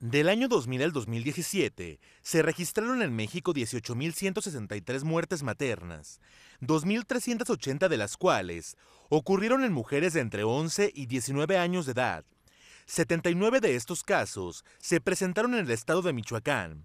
Del año 2000 al 2017, se registraron en México 18.163 muertes maternas, 2.380 de las cuales ocurrieron en mujeres de entre 11 y 19 años de edad. 79 de estos casos se presentaron en el estado de Michoacán.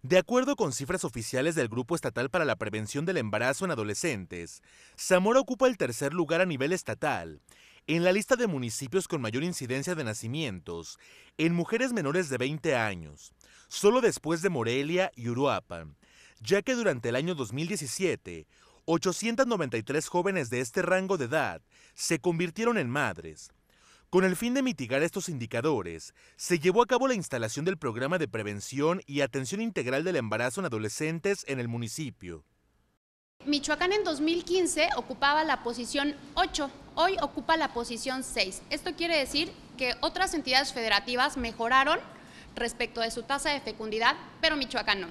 De acuerdo con cifras oficiales del Grupo Estatal para la Prevención del Embarazo en Adolescentes, Zamora ocupa el tercer lugar a nivel estatal en la lista de municipios con mayor incidencia de nacimientos, en mujeres menores de 20 años, solo después de Morelia y Uruapan, ya que durante el año 2017, 893 jóvenes de este rango de edad se convirtieron en madres. Con el fin de mitigar estos indicadores, se llevó a cabo la instalación del programa de prevención y atención integral del embarazo en adolescentes en el municipio. Michoacán en 2015 ocupaba la posición 8, hoy ocupa la posición 6. Esto quiere decir que otras entidades federativas mejoraron respecto de su tasa de fecundidad, pero Michoacán no.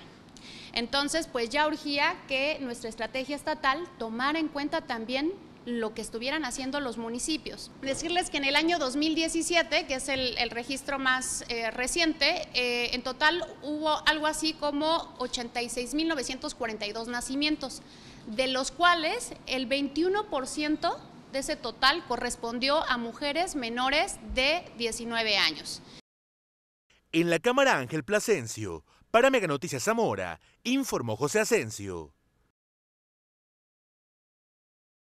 Entonces, pues ya urgía que nuestra estrategia estatal tomara en cuenta también lo que estuvieran haciendo los municipios. Decirles que en el año 2017, que es el, registro más eh, reciente, eh, en total hubo algo así como 86.942 nacimientos, de los cuales el 21% de ese total correspondió a mujeres menores de 19 años. En la Cámara Ángel Plasencio, para Mega Noticias Zamora, informó José Asencio.